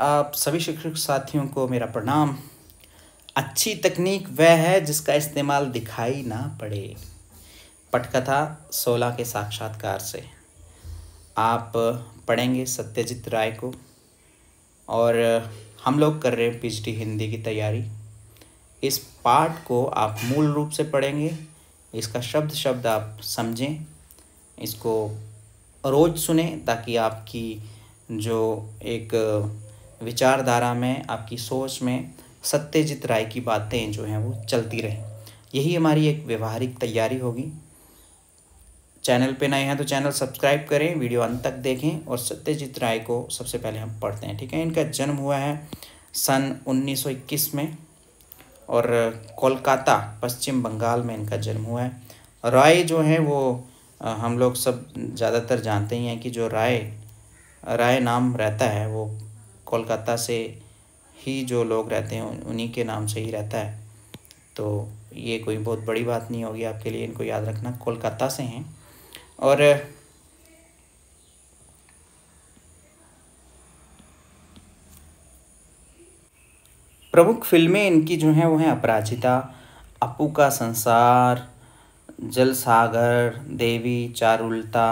आप सभी शिक्षक साथियों को मेरा प्रणाम अच्छी तकनीक वह है जिसका इस्तेमाल दिखाई ना पड़े पटकथा सोलह के साक्षात्कार से आप पढ़ेंगे सत्यजीत राय को और हम लोग कर रहे हैं पीएचडी हिंदी की तैयारी इस पाठ को आप मूल रूप से पढ़ेंगे इसका शब्द शब्द आप समझें इसको रोज़ सुने ताकि आपकी जो एक विचारधारा में आपकी सोच में सत्यजित राय की बातें जो हैं वो चलती रहें यही हमारी एक व्यवहारिक तैयारी होगी चैनल पे नए हैं तो चैनल सब्सक्राइब करें वीडियो अंत तक देखें और सत्यजीत राय को सबसे पहले हम पढ़ते हैं ठीक है इनका जन्म हुआ है सन 1921 में और कोलकाता पश्चिम बंगाल में इनका जन्म हुआ है राय जो है वो हम लोग सब ज़्यादातर जानते ही हैं कि जो राय राय नाम रहता है वो कोलकाता से ही जो लोग रहते हैं उन्हीं के नाम से ही रहता है तो ये कोई बहुत बड़ी बात नहीं होगी आपके लिए इनको याद रखना कोलकाता से हैं और प्रमुख फिल्में इनकी जो हैं वो हैं अपराजिता अपू का संसार जल सागर देवी चारुलता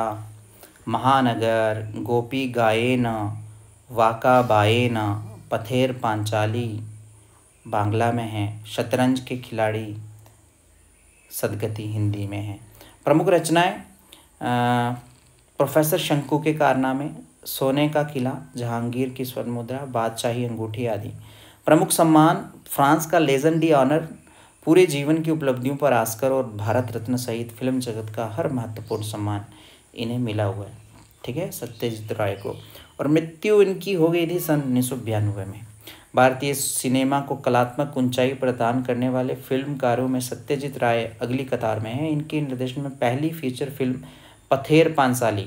महानगर गोपी गायना वाका बाएना पथेर पांचाली बांग्ला में है शतरंज के खिलाड़ी सदगति हिंदी में है प्रमुख रचनाएं प्रोफेसर शंकु के कारनामे सोने का किला जहांगीर की स्वर्ण मुद्रा बादशाही अंगूठी आदि प्रमुख सम्मान फ्रांस का लेजन डी ऑनर पूरे जीवन की उपलब्धियों पर आस्कर और भारत रत्न सहित फिल्म जगत का हर महत्वपूर्ण सम्मान इन्हें मिला हुआ है ठीक है सत्यजीत राय को और मृत्यु इनकी हो गई थी सन उन्नीस में भारतीय सिनेमा को कलात्मक ऊंचाई प्रदान करने वाले फिल्मकारों में सत्यजीत राय अगली कतार में हैं इनके निर्देशन में पहली फीचर फिल्म पथेर पांसाली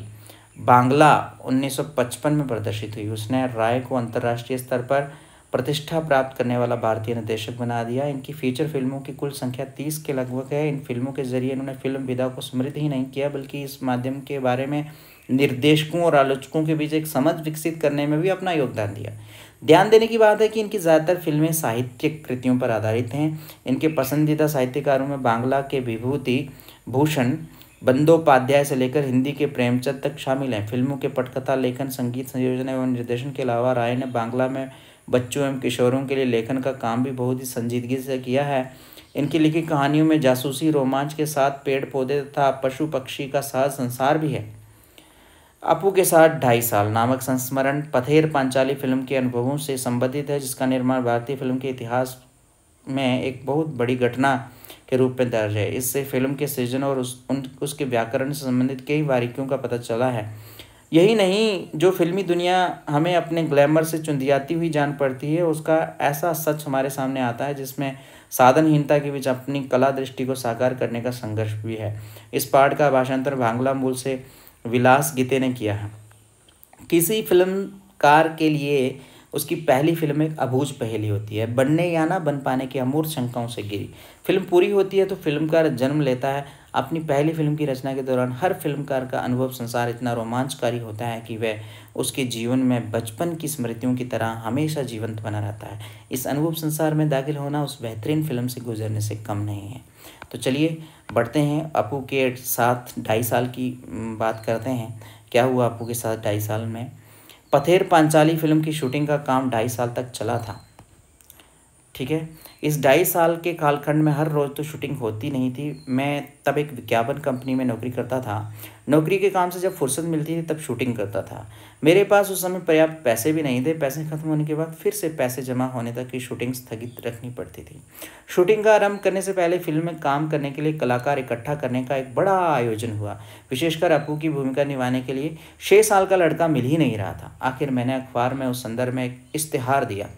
बांग्ला 1955 में प्रदर्शित हुई उसने राय को अंतर्राष्ट्रीय स्तर पर प्रतिष्ठा प्राप्त करने वाला भारतीय निर्देशक बना दिया इनकी फीचर फिल्मों की कुल संख्या तीस के लगभग है इन फिल्मों के जरिए इन्होंने फिल्म विधा को समृद्ध ही नहीं किया बल्कि इस माध्यम के बारे में निर्देशकों और आलोचकों के बीच एक समझ विकसित करने में भी अपना योगदान दिया ध्यान देने की बात है कि इनकी ज़्यादातर फिल्में साहित्यिक कृतियों पर आधारित हैं इनके पसंदीदा साहित्यकारों में बांग्ला के विभूति भूषण बंदोपाध्याय से लेकर हिंदी के प्रेमचंद तक शामिल हैं फिल्मों के पटकथा लेखन संगीत संयोजन एवं निर्देशन के अलावा राय ने बांग्ला में बच्चों एवं किशोरों के लिए लेखन का काम भी बहुत ही संजीदगी से किया है इनकी लिखी कहानियों में जासूसी रोमांच के साथ पेड़ पौधे तथा पशु पक्षी का साथ संसार भी है अपू के साथ ढाई साल नामक संस्मरण पथेर पांचाली फिल्म के अनुभवों से संबंधित है जिसका निर्माण भारतीय फिल्म के इतिहास में एक बहुत बड़ी घटना के रूप में दर्ज है इससे फिल्म के सृजन और उस उन उसके व्याकरण से संबंधित कई बारीकियों का पता चला है यही नहीं जो फिल्मी दुनिया हमें अपने ग्लैमर से चुंदियाती हुई जान पड़ती है उसका ऐसा सच हमारे सामने आता है जिसमें साधनहीनता के बीच अपनी कला दृष्टि को साकार करने का संघर्ष भी है इस पाठ का भाषांतर भांगला मूल से विलास गीते ने किया है किसी फिल्मकार के लिए उसकी पहली फिल्म एक अभूज पहेली होती है बनने या ना बन पाने की अमूर शंकाओं से गिरी फिल्म पूरी होती है तो फिल्मकार जन्म लेता है अपनी पहली फिल्म की रचना के दौरान हर फिल्मकार का अनुभव संसार इतना रोमांचकारी होता है कि वह उसके जीवन में बचपन की स्मृतियों की तरह हमेशा जीवंत बना रहता है इस अनुभव संसार में दाखिल होना उस बेहतरीन फिल्म से गुजरने से कम नहीं है तो चलिए बढ़ते हैं अपू के साथ ढाई साल की बात करते हैं क्या हुआ अपू के साथ ढाई साल में पथेर पांचाली फिल्म की शूटिंग का काम ढाई साल तक चला था ठीक है इस ढाई साल के कालखंड में हर रोज़ तो शूटिंग होती नहीं थी मैं तब एक विज्ञापन कंपनी में नौकरी करता था नौकरी के काम से जब फुर्सत मिलती थी तब शूटिंग करता था मेरे पास उस समय पर्याप्त पैसे भी नहीं थे पैसे खत्म होने के बाद फिर से पैसे जमा होने तक की शूटिंग स्थगित रखनी पड़ती थी शूटिंग का आरंभ करने से पहले फिल्म में काम करने के लिए कलाकार इकट्ठा करने का एक बड़ा आयोजन हुआ विशेषकर अपू की भूमिका निभाने के लिए छः साल का लड़का मिल ही नहीं रहा था आखिर मैंने अखबार में उस संदर्भ में एक इश्तहार दिया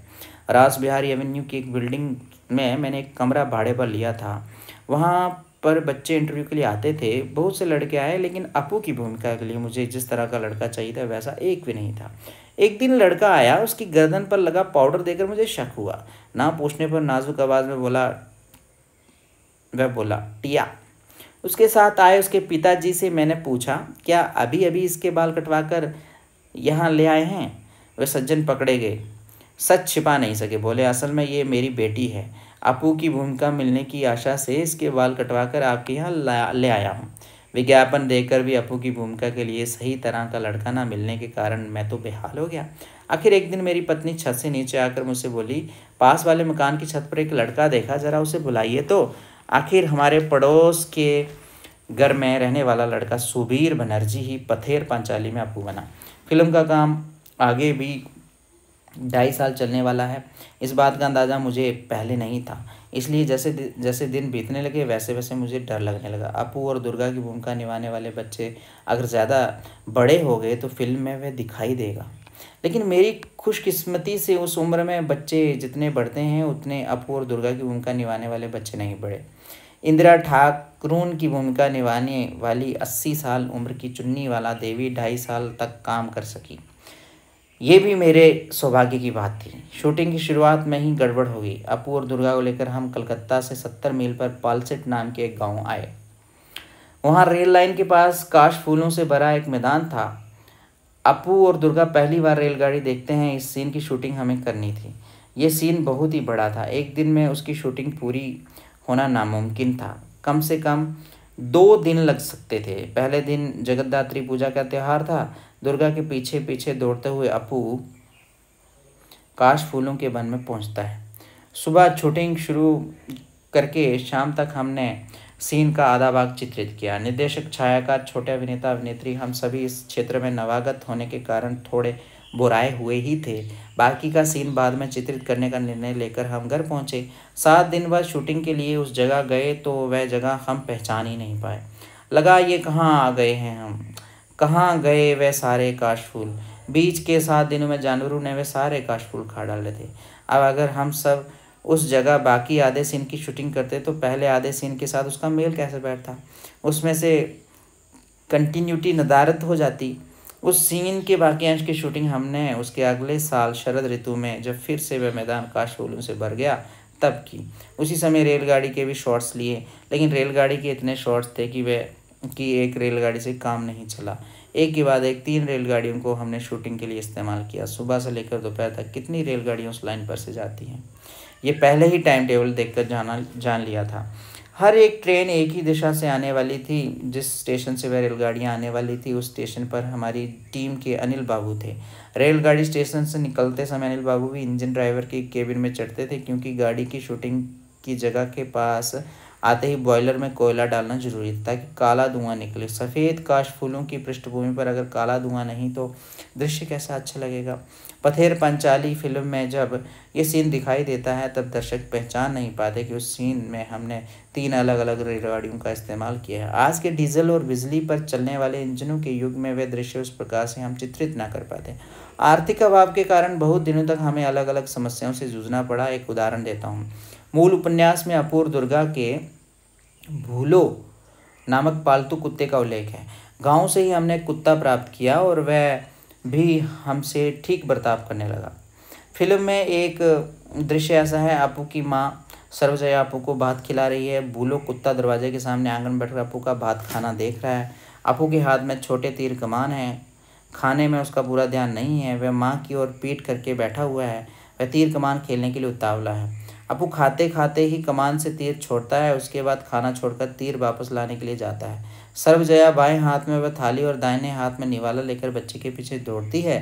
रास बिहारी एवेन्यू की एक बिल्डिंग में मैंने एक कमरा भाड़े पर लिया था वहाँ पर बच्चे इंटरव्यू के लिए आते थे बहुत से लड़के आए लेकिन अपू की भूमिका के लिए मुझे जिस तरह का लड़का चाहिए था वैसा एक भी नहीं था एक दिन लड़का आया उसकी गर्दन पर लगा पाउडर देकर मुझे शक हुआ ना पूछने पर नाजुक आवाज़ में बोला वह बोला टिया उसके साथ आए उसके पिताजी से मैंने पूछा क्या अभी अभी इसके बाल कटवा कर यहाँ ले आए हैं वे सज्जन पकड़े गए सच छिपा नहीं सके बोले असल में ये मेरी बेटी है अपू की भूमिका मिलने की आशा से इसके बाल कटवाकर आपके यहाँ ले आया हूँ विज्ञापन देकर भी अपू की भूमिका के लिए सही तरह का लड़का ना मिलने के कारण मैं तो बेहाल हो गया आखिर एक दिन मेरी पत्नी छत से नीचे आकर मुझसे बोली पास वाले मकान की छत पर एक लड़का देखा जरा उसे बुलाइए तो आखिर हमारे पड़ोस के घर में रहने वाला लड़का सुबीर बनर्जी ही पथेर पंचाली में अपू बना फिल्म का काम आगे भी ढाई साल चलने वाला है इस बात का अंदाज़ा मुझे पहले नहीं था इसलिए जैसे दि, जैसे दिन बीतने लगे वैसे वैसे मुझे डर लगने लगा अपू और दुर्गा की भूमिका निभाने वाले बच्चे अगर ज़्यादा बड़े हो गए तो फिल्म में वह दिखाई देगा लेकिन मेरी खुशकिस्मती से उस उम्र में बच्चे जितने बढ़ते हैं उतने अपू और दुर्गा की भूमिका निभाने वाले बच्चे नहीं बढ़े इंदिरा ठाकरून की भूमिका निभाने वाली अस्सी साल उम्र की चुन्नी वाला देवी ढाई साल तक काम कर सकी ये भी मेरे सौभाग्य की बात थी शूटिंग की शुरुआत में ही गड़बड़ हो गई अपू और दुर्गा को लेकर हम कलकत्ता से सत्तर मील पर पालसेट नाम के एक गांव आए वहाँ रेल लाइन के पास काश फूलों से भरा एक मैदान था अपू और दुर्गा पहली बार रेलगाड़ी देखते हैं इस सीन की शूटिंग हमें करनी थी ये सीन बहुत ही बड़ा था एक दिन में उसकी शूटिंग पूरी होना नामुमकिन था कम से कम दो दिन लग सकते थे पहले दिन जगतदात्री पूजा का त्यौहार था दुर्गा के पीछे पीछे दौड़ते हुए अपू काश फूलों के वन में पहुंचता है सुबह शूटिंग शुरू करके शाम तक हमने सीन का आधा भाग चित्रित किया निर्देशक छायाकार छोटे अभिनेता अभिनेत्री हम सभी इस क्षेत्र में नवागत होने के कारण थोड़े बुराए हुए ही थे बाकी का सीन बाद में चित्रित करने का निर्णय लेकर हम घर पहुंचे सात दिन बाद शूटिंग के लिए उस जगह गए तो वह जगह हम पहचान ही नहीं पाए लगा ये कहाँ आ गए हैं हम कहाँ गए वे सारे काश फूल बीच के सात दिनों में जानवरों ने वे सारे काश फूल खा डाले थे अब अगर हम सब उस जगह बाकी आधे सीन की शूटिंग करते तो पहले आधे सीन के साथ उसका मेल कैसे बैठता उसमें से कंटिन्यूटी नदारत हो जाती उस सीन के बाकी अंश की शूटिंग हमने उसके अगले साल शरद ऋतु में जब फिर से वह मैदान काश फूलों से भर गया तब की उसी समय रेलगाड़ी के भी शॉर्ट्स लिए लेकिन रेलगाड़ी के इतने शॉट्स थे कि वह कि एक रेलगाड़ी से काम नहीं चला एक के बाद एक तीन रेलगाड़ियों को हमने शूटिंग के लिए इस्तेमाल किया सुबह से लेकर दोपहर तक कितनी रेलगाड़ियाँ उस लाइन पर से जाती हैं ये पहले ही टाइम टेबल कर जाना जान लिया था हर एक ट्रेन एक ही दिशा से आने वाली थी जिस स्टेशन से वह रेलगाड़ियाँ आने वाली थी उस स्टेशन पर हमारी टीम के अनिल बाबू थे रेलगाड़ी स्टेशन से निकलते समय अनिल बाबू भी इंजन ड्राइवर के केबिन में चढ़ते थे क्योंकि गाड़ी की शूटिंग की जगह के पास आते ही बॉयलर में कोयला डालना जरूरी था ताकि काला धुआं निकले सफ़ेद काश फूलों की पृष्ठभूमि पर अगर काला धुआं नहीं तो दृश्य कैसा अच्छा लगेगा पथेर पंचाली फिल्म में जब ये सीन दिखाई देता है तब दर्शक पहचान नहीं पाते कि उस सीन में हमने तीन अलग अलग रेलगाड़ियों का इस्तेमाल किया है आज के डीजल और बिजली पर चलने वाले इंजनों के युग में वे दृश्य उस प्रकार से हम चित्रित ना कर पाते आर्थिक अभाव के कारण बहुत दिनों तक हमें अलग अलग समस्याओं से जूझना पड़ा एक उदाहरण देता हूँ मूल उपन्यास में अपूर दुर्गा के भूलो नामक पालतू कुत्ते का उल्लेख है गांव से ही हमने कुत्ता प्राप्त किया और वह भी हमसे ठीक बर्ताव करने लगा फिल्म में एक दृश्य ऐसा है आपू की माँ सर्वजया आपू को भात खिला रही है भूलो कुत्ता दरवाजे के सामने आंगन बैठकर आपू का भात खाना देख रहा है आपू के हाथ में छोटे तीर कमान है खाने में उसका पूरा ध्यान नहीं है वह माँ की ओर पीट करके बैठा हुआ है वह तीर कमान खेलने के लिए उतावला है अपू खाते खाते ही कमान से तीर छोड़ता है उसके बाद खाना छोड़कर तीर वापस लाने के लिए जाता है सर्वजया बाएं हाथ में वह थाली और दाहिने हाथ में निवाला लेकर बच्चे के पीछे दौड़ती है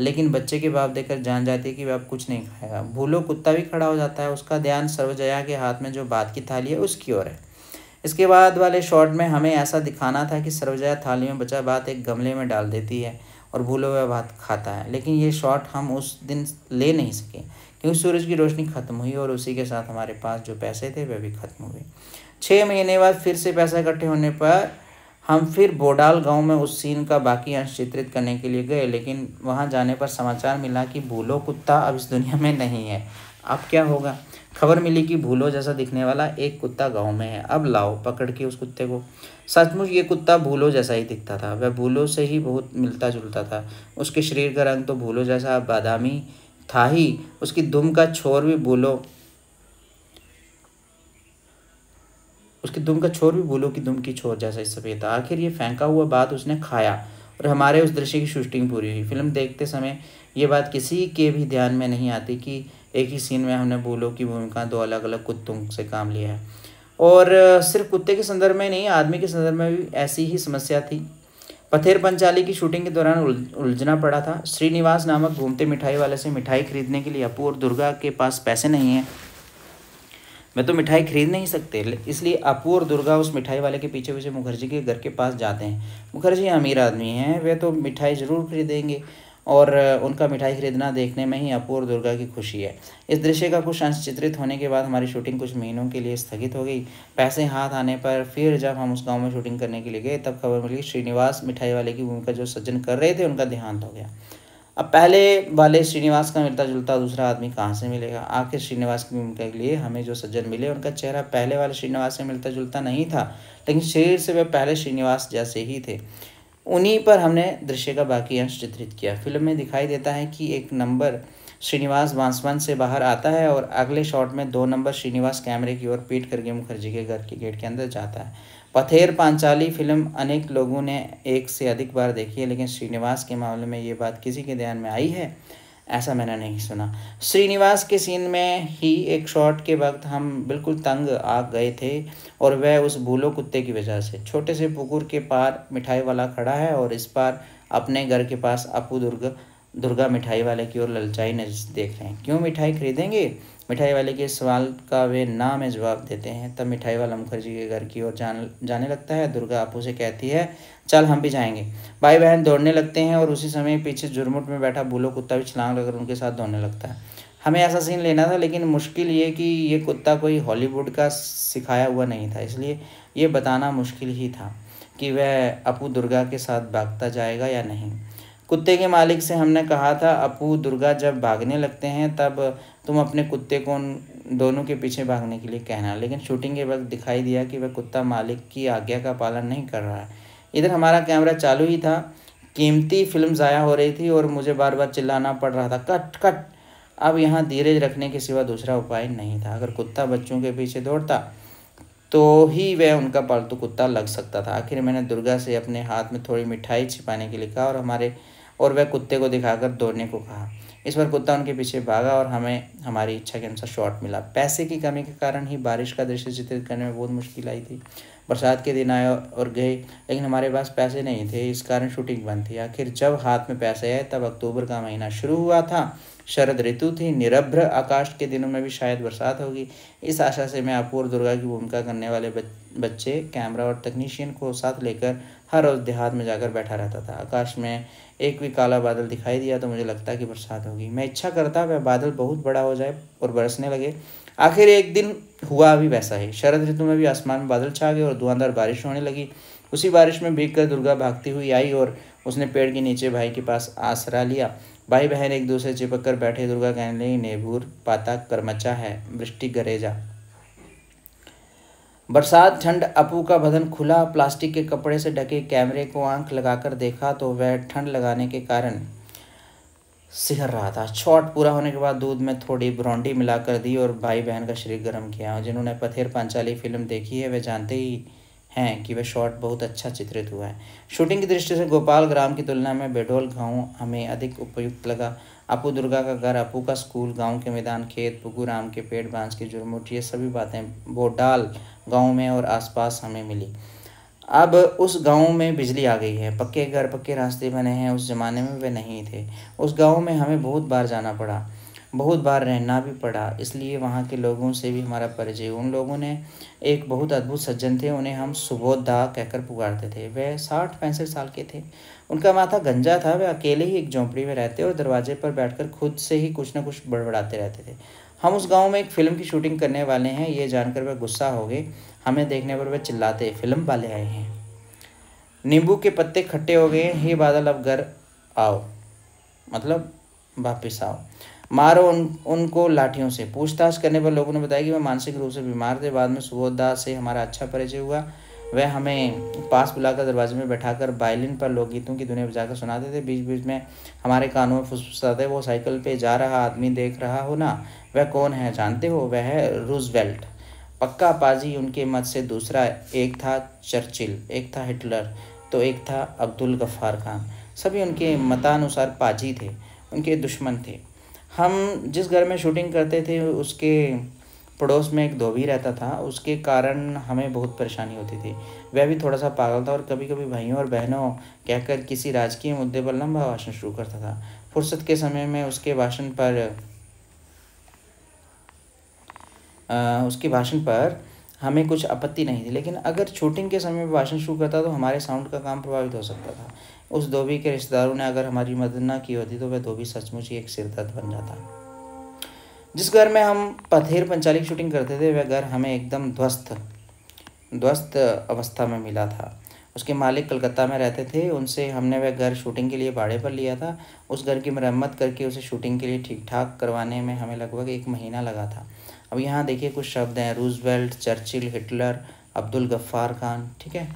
लेकिन बच्चे के बाप देखकर जान जाती है कि वह अब कुछ नहीं खाएगा भूलो कुत्ता भी खड़ा हो जाता है उसका ध्यान सर्वजया के हाथ में जो बात की थाली है उसकी ओर है इसके बाद वाले शॉर्ट में हमें ऐसा दिखाना था कि सर्वजया थाली में बचा बात एक गमले में डाल देती है और भूलो वह भात खाता है लेकिन ये शॉट हम उस दिन ले नहीं सके क्योंकि सूरज की रोशनी खत्म हुई और उसी के साथ हमारे पास जो पैसे थे वह भी खत्म हुए छः महीने बाद फिर से पैसा इकट्ठे होने पर हम फिर बोडाल गांव में उस सीन का बाकी अंश चित्रित करने के लिए गए लेकिन वहां जाने पर समाचार मिला कि भूलो कुत्ता अब इस दुनिया में नहीं है अब क्या होगा खबर मिली कि भूलो जैसा दिखने वाला एक कुत्ता गांव में है अब लाओ पकड़ के उस कुत्ते को सचमुच ये कुत्ता भूलो जैसा ही दिखता था वह भूलो से ही बहुत मिलता जुलता था उसके शरीर का रंग तो भूलो जैसा बादामी था ही उसकी दुम का छोर भी बोलो उसकी दुम का छोर भी बोलो कि दुम की छोर जैसा इस सफ़ेद था आखिर ये फेंका हुआ बात उसने खाया और हमारे उस दृश्य की शूटिंग पूरी हुई फिल्म देखते समय ये बात किसी के भी ध्यान में नहीं आती कि एक ही सीन में हमने बोलो की भूमिका दो अलग अलग कुत्तों से काम लिया है और सिर्फ कुत्ते के संदर्भ में नहीं आदमी के संदर्भ में भी ऐसी ही समस्या थी पथेर पंचाली की शूटिंग के दौरान उलझना पड़ा था श्रीनिवास नामक घूमते मिठाई वाले से मिठाई खरीदने के लिए अपू और दुर्गा के पास पैसे नहीं हैं मैं तो मिठाई खरीद नहीं सकते इसलिए अपू और दुर्गा उस मिठाई वाले के पीछे पीछे मुखर्जी के घर के पास जाते हैं मुखर्जी अमीर आदमी हैं वे तो मिठाई ज़रूर खरीदेंगे और उनका मिठाई खरीदना देखने में ही अपूर दुर्गा की खुशी है इस दृश्य का कुछ अंश चित्रित होने के बाद हमारी शूटिंग कुछ महीनों के लिए स्थगित हो गई पैसे हाथ आने पर फिर जब हम उस गाँव में शूटिंग करने के लिए गए तब खबर मिली श्रीनिवास मिठाई वाले की भूमिका जो सज्जन कर रहे थे उनका देहांत हो गया अब पहले वाले श्रीनिवास का मिलता जुलता दूसरा आदमी कहाँ से मिलेगा आखिर श्रीनिवास की भूमिका के लिए हमें जो सज्जन मिले उनका चेहरा पहले वाले श्रीनिवास से मिलता जुलता नहीं था लेकिन शरीर से वे पहले श्रीनिवास जैसे ही थे उन्हीं पर हमने दृश्य का बाकी अंश चित्रित किया फिल्म में दिखाई देता है कि एक नंबर श्रीनिवास बांसवन से बाहर आता है और अगले शॉट में दो नंबर श्रीनिवास कैमरे की ओर पीट करके मुखर्जी के घर के गेट के अंदर जाता है पथेर पांचाली फिल्म अनेक लोगों ने एक से अधिक बार देखी है लेकिन श्रीनिवास के मामले में ये बात किसी के ध्यान में आई है ऐसा मैंने नहीं सुना श्रीनिवास के सीन में ही एक शॉट के वक्त हम बिल्कुल तंग आ गए थे और वह उस भूलो कुत्ते की वजह से छोटे से पुकुर के पार मिठाई वाला खड़ा है और इस पार अपने घर के पास अपू दुर्ग दुर्गा मिठाई वाले की ओर ललचाई नजर देख रहे हैं क्यों मिठाई खरीदेंगे मिठाई वाले के सवाल का वे ना में जवाब देते हैं तब मिठाई वाला मुखर्जी के घर की ओर जान जाने लगता है दुर्गा आपू से कहती है चल हम भी जाएंगे भाई बहन दौड़ने लगते हैं और उसी समय पीछे जुर्मुट में बैठा बूलो कुत्ता भी छलांग लगकर उनके साथ दौड़ने लगता है हमें ऐसा सीन लेना था लेकिन मुश्किल ये कि ये कुत्ता कोई हॉलीवुड का सिखाया हुआ नहीं था इसलिए ये बताना मुश्किल ही था कि वह अपू दुर्गा के साथ भागता जाएगा या नहीं कुत्ते के मालिक से हमने कहा था अपू दुर्गा जब भागने लगते हैं तब तुम अपने कुत्ते को दोनों के पीछे भागने के लिए कहना लेकिन शूटिंग के वक्त दिखाई दिया कि वह कुत्ता मालिक की आज्ञा का पालन नहीं कर रहा है इधर हमारा कैमरा चालू ही था कीमती फिल्म ज़ाया हो रही थी और मुझे बार बार चिल्लाना पड़ रहा था कट कट अब यहाँ धीरेज रखने के सिवा दूसरा उपाय नहीं था अगर कुत्ता बच्चों के पीछे दौड़ता तो ही वह उनका पालतू कुत्ता लग सकता था आखिर मैंने दुर्गा से अपने हाथ में थोड़ी मिठाई छिपाने के लिए कहा और हमारे और वह कुत्ते को दिखाकर दौड़ने को कहा इस पर कुत्ता उनके पीछे भागा और हमें हमारी इच्छा के अनुसार शॉट मिला पैसे की कमी के कारण ही बारिश का दृश्य चित्रित करने में बहुत मुश्किल आई थी बरसात के दिन आए और गए लेकिन हमारे पास पैसे नहीं थे इस कारण शूटिंग बंद थी आखिर जब हाथ में पैसे आए तब अक्टूबर का महीना शुरू हुआ था शरद ऋतु थी निरभ्र आकाश के दिनों में भी शायद बरसात होगी इस आशा से मैं अपूर और दुर्गा की भूमिका करने वाले बच्चे कैमरा और तकनीशियन को साथ लेकर हर रोज़ देहात में जाकर बैठा रहता था आकाश में एक भी काला बादल दिखाई दिया तो मुझे लगता कि बरसात होगी मैं इच्छा करता वह बादल बहुत बड़ा हो जाए और बरसने लगे आखिर एक दिन हुआ भी वैसा ही शरद ऋतु में भी आसमान में बादल छा गए और धुआंधार बारिश होने लगी उसी बारिश में भीग कर दुर्गा भागती हुई आई और उसने पेड़ के नीचे भाई के पास आसरा लिया भाई बहन एक दूसरे चिपक कर बैठे दुर्गा कहने लगी नेभूर पाता करमचा है वृष्टि गरेजा बरसात ठंड अपू का बदन खुला प्लास्टिक के कपड़े से ढके कैमरे को आंख लगाकर देखा तो वह ठंड लगाने के कारण सिहर रहा था शॉट पूरा होने के बाद दूध में थोड़ी ब्रॉन्डी मिलाकर दी और भाई बहन का शरीर गर्म किया और जिन्होंने पथेर पांचाली फिल्म देखी है वे जानते ही हैं कि वह शॉट बहुत अच्छा चित्रित हुआ है शूटिंग की दृष्टि से गोपाल ग्राम की तुलना में बेडोल गांव हमें अधिक उपयुक्त लगा अपू दुर्गा का घर अपू का स्कूल गांव के मैदान खेत पुगू राम के पेड़ बांस की जुर्मुट ये सभी बातें बोडाल गांव में और आसपास हमें मिली अब उस गांव में बिजली आ गई है पक्के घर पक्के रास्ते बने हैं उस ज़माने में वे नहीं थे उस गांव में हमें बहुत बार जाना पड़ा बहुत बार रहना भी पड़ा इसलिए वहाँ के लोगों से भी हमारा परिचय उन लोगों ने एक बहुत अद्भुत सज्जन थे उन्हें हम सुबोधा कहकर पुकारते थे वह साठ पैंसठ साल के थे उनका माथा गंजा था वह अकेले ही एक झोंपड़ी में रहते और दरवाजे पर बैठकर खुद से ही कुछ ना कुछ बड़बड़ाते रहते थे हम उस गांव में एक फिल्म की शूटिंग करने वाले हैं ये जानकर वह गुस्सा हो गए हमें देखने पर वह चिल्लाते फिल्म वाले आए हैं नींबू के पत्ते खट्टे हो गए हे बादल अब घर आओ मतलब वापस आओ मारो उन उनको लाठियों से पूछताछ करने पर लोगों ने बताया कि वह मानसिक रूप से बीमार थे बाद में सुबोधदास से हमारा अच्छा परिचय हुआ वह हमें पास बुलाकर दरवाजे में बैठाकर वायलिन पर लोकगीतों की दुनिया बजाकर सुनाते थे बीच बीच में हमारे कानों में फुसफुसाते वो साइकिल पे जा रहा आदमी देख रहा हो ना वह कौन है जानते हो वह है रूजवेल्ट पक्का बाजी उनके मत से दूसरा एक था चर्चिल एक था हिटलर तो एक था अब्दुल गफ्फार खान सभी उनके मतानुसार पाजी थे उनके दुश्मन थे हम जिस घर में शूटिंग करते थे उसके पड़ोस में एक धोबी रहता था उसके कारण हमें बहुत परेशानी होती थी वह भी थोड़ा सा पागल था और कभी कभी भाइयों और बहनों कहकर किसी राजकीय मुद्दे पर लंबा भाषण शुरू करता था फुर्सत के समय में उसके भाषण पर उसके भाषण पर हमें कुछ आपत्ति नहीं थी लेकिन अगर शूटिंग के समय भाषण शुरू करता तो हमारे साउंड का काम प्रभावित हो सकता था उस धोबी के रिश्तेदारों ने अगर हमारी मदद ना की होती तो वह धोबी सचमुच ही एक सिरदर्द बन जाता जिस घर में हम पथेर पंचाली की शूटिंग करते थे वह घर हमें एकदम ध्वस्त ध्वस्त अवस्था में मिला था उसके मालिक कलकत्ता में रहते थे उनसे हमने वह घर शूटिंग के लिए भाड़े पर लिया था उस घर की मरम्मत करके उसे शूटिंग के लिए ठीक ठाक करवाने में हमें लगभग एक महीना लगा था अब यहाँ देखिए कुछ शब्द हैं Roosevelt Churchill Hitler Abdul Ghaffar Khan ठीक है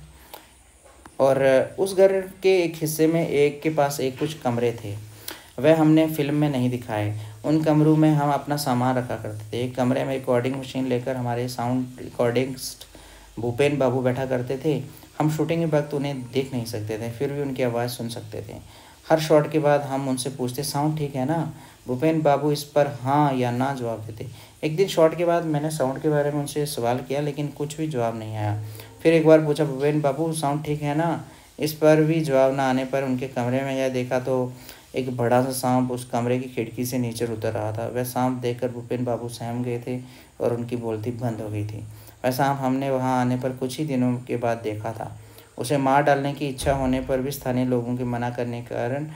और उस घर के एक हिस्से में एक के पास एक कुछ कमरे थे वह हमने फिल्म में नहीं दिखाए उन कमरों में हम अपना सामान रखा करते थे एक कमरे में रिकॉर्डिंग मशीन लेकर हमारे साउंड रिकॉर्डिंग्स भूपेन बाबू बैठा करते थे हम शूटिंग के वक्त उन्हें देख नहीं सकते थे फिर भी उनकी आवाज़ सुन सकते थे हर शॉट के बाद हम उनसे पूछते साउंड ठीक है ना भूपेन बाबू इस पर हाँ या ना जवाब देते एक दिन शॉट के बाद मैंने साउंड के बारे में उनसे सवाल किया लेकिन कुछ भी जवाब नहीं आया फिर एक बार पूछा भूपेन बाबू साउंड ठीक है ना इस पर भी जवाब ना आने पर उनके कमरे में गया देखा तो एक बड़ा सा सांप उस कमरे की खिड़की से नीचे उतर रहा था वह सांप देखकर भूपेन बाबू सहम गए थे और उनकी बोलती बंद हो गई थी वह सांप हमने वहाँ आने पर कुछ ही दिनों के बाद देखा था उसे मार डालने की इच्छा होने पर भी स्थानीय लोगों के मना करने के कारण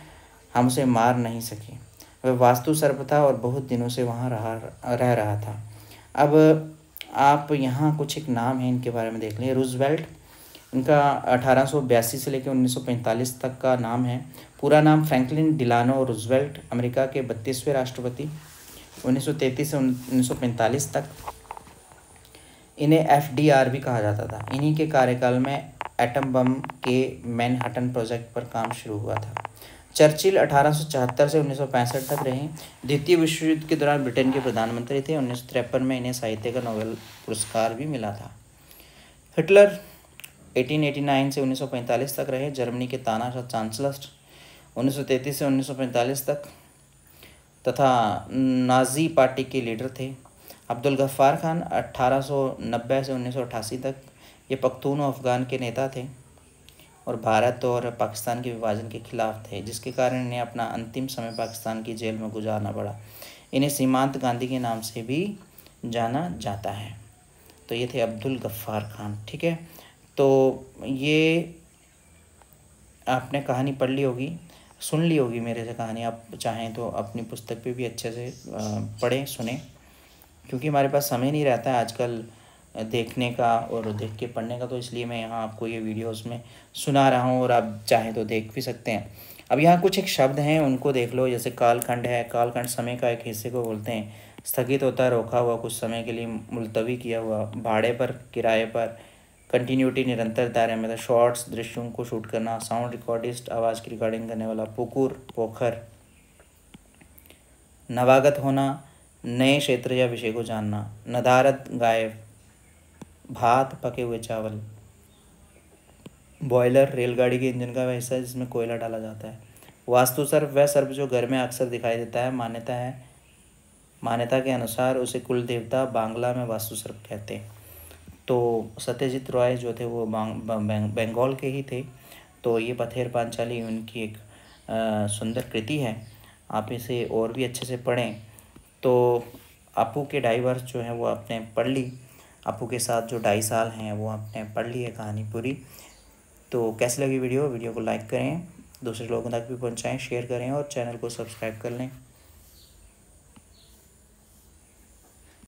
हम उसे मार नहीं सके वह वास्तु सर्प था और बहुत दिनों से वहाँ रहा रह रहा था अब आप यहाँ कुछ एक नाम है इनके बारे में देख लें रूजवेल्ट इनका अठारह से लेकर 1945 तक का नाम है पूरा नाम फ्रैंकलिन डिलानो रूजवेल्ट अमेरिका के बत्तीसवें राष्ट्रपति 1933 से 1945 तक इन्हें एफडीआर भी कहा जाता था इन्हीं के कार्यकाल में एटम बम के मैनहटन प्रोजेक्ट पर काम शुरू हुआ था चर्चिल 1874 से 1965 तक रहे द्वितीय विश्व युद्ध के दौरान ब्रिटेन के प्रधानमंत्री थे उन्नीस में इन्हें साहित्य का नोबेल पुरस्कार भी मिला था हिटलर 1889 से 1945 तक रहे जर्मनी के तानाशाह चांसलर 1933 से 1945 तक तथा नाजी पार्टी के लीडर थे अब्दुल गफ्फार खान 1890 से 1988 तक ये पख्तून अफगान के नेता थे और भारत और पाकिस्तान के विभाजन के खिलाफ थे जिसके कारण इन्हें अपना अंतिम समय पाकिस्तान की जेल में गुजारना पड़ा इन्हें सीमांत गांधी के नाम से भी जाना जाता है तो ये थे अब्दुल गफ्फार खान ठीक है तो ये आपने कहानी पढ़ ली होगी सुन ली होगी मेरे से कहानी आप चाहें तो अपनी पुस्तक पे भी अच्छे से पढ़ें सुने क्योंकि हमारे पास समय नहीं रहता है आजकल देखने का और देख के पढ़ने का तो इसलिए मैं यहाँ आपको ये वीडियोस में सुना रहा हूँ और आप चाहें तो देख भी सकते हैं अब यहाँ कुछ एक शब्द हैं उनको देख लो जैसे कालखंड है कालखंड समय का एक हिस्से को बोलते हैं स्थगित होता रोका हुआ कुछ समय के लिए मुलतवी किया हुआ भाड़े पर किराए पर कंटिन्यूटी निरंतर दायरे में शॉर्ट्स दृश्यों को शूट करना साउंड रिकॉर्डिस्ट आवाज़ की रिकॉर्डिंग करने वाला पुकुर पोखर नवागत होना नए क्षेत्र या विषय को जानना नदारत गायब भात पके हुए चावल बॉयलर रेलगाड़ी के इंजन का वह हिस्सा जिसमें कोयला डाला जाता है वास्तु सर्व वह सर्व जो घर में अक्सर दिखाई देता है मान्यता है मान्यता के अनुसार उसे कुल देवता बांग्ला में वास्तु सर्व कहते हैं तो सत्यजीत रॉय जो थे वो बंगाल के ही थे तो ये पथेर पांचाली उनकी एक सुंदर कृति है आप इसे और भी अच्छे से पढ़ें तो अपू के डाइवर्स जो हैं वो आपने पढ़ ली अपू के साथ जो ढाई साल हैं वो आपने पढ़ ली है कहानी पूरी तो कैसी लगी वीडियो वीडियो को लाइक करें दूसरे लोगों तक भी पहुँचाएँ शेयर करें और चैनल को सब्सक्राइब कर लें